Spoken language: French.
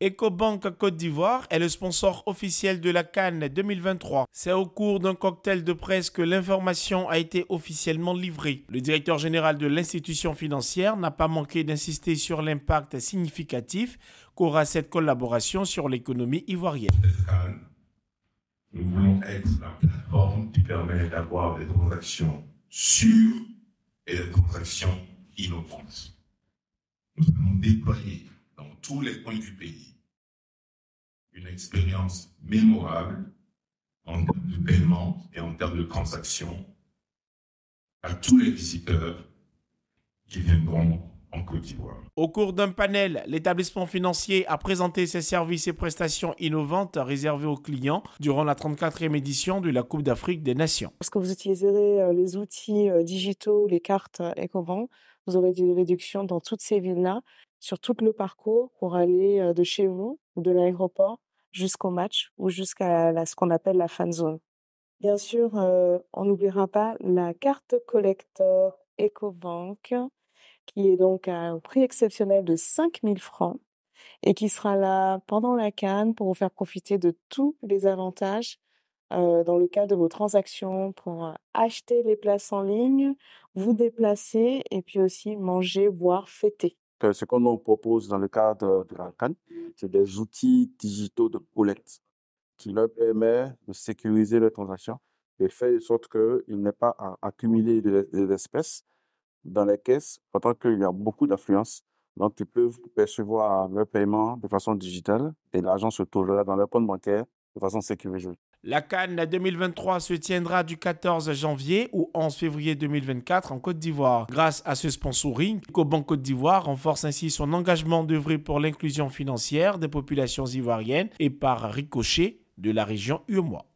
EcoBank Côte d'Ivoire est le sponsor officiel de la Cannes 2023. C'est au cours d'un cocktail de presse que l'information a été officiellement livrée. Le directeur général de l'institution financière n'a pas manqué d'insister sur l'impact significatif qu'aura cette collaboration sur l'économie ivoirienne. Nous voulons être la plateforme qui permet d'avoir des transactions sûres et des transactions innovantes. Nous allons déployer tous les coins du pays. Une expérience mémorable en termes de paiement et en termes de transactions à tous les visiteurs qui viendront en Côte d'Ivoire. Au cours d'un panel, l'établissement financier a présenté ses services et prestations innovantes réservées aux clients durant la 34e édition de la Coupe d'Afrique des Nations. que vous utiliserez euh, les outils euh, digitaux, les cartes euh, EcoBank, vous aurez des réductions dans toutes ces villes-là sur tout le parcours pour aller de chez vous, de l'aéroport, jusqu'au match ou jusqu'à ce qu'on appelle la fan zone. Bien sûr, on n'oubliera pas la carte collector EcoBank, qui est donc à un prix exceptionnel de 5000 francs et qui sera là pendant la canne pour vous faire profiter de tous les avantages dans le cadre de vos transactions pour acheter les places en ligne, vous déplacer et puis aussi manger, boire, fêter ce qu'on nous propose dans le cadre de la CAN, c'est des outils digitaux de collecte qui leur permet de sécuriser les transactions et faire en sorte qu'ils n'aient pas à accumuler des espèces dans les caisses pendant qu'il y a beaucoup d'affluence. Donc, ils peuvent percevoir leur paiement de façon digitale et l'argent se trouvera dans leur compte bancaire de façon sécurisée. La Cannes 2023 se tiendra du 14 janvier au 11 février 2024 en Côte d'Ivoire. Grâce à ce sponsoring, Coban Côte d'Ivoire renforce ainsi son engagement d'œuvrer pour l'inclusion financière des populations ivoiriennes et par ricochet de la région Urmois.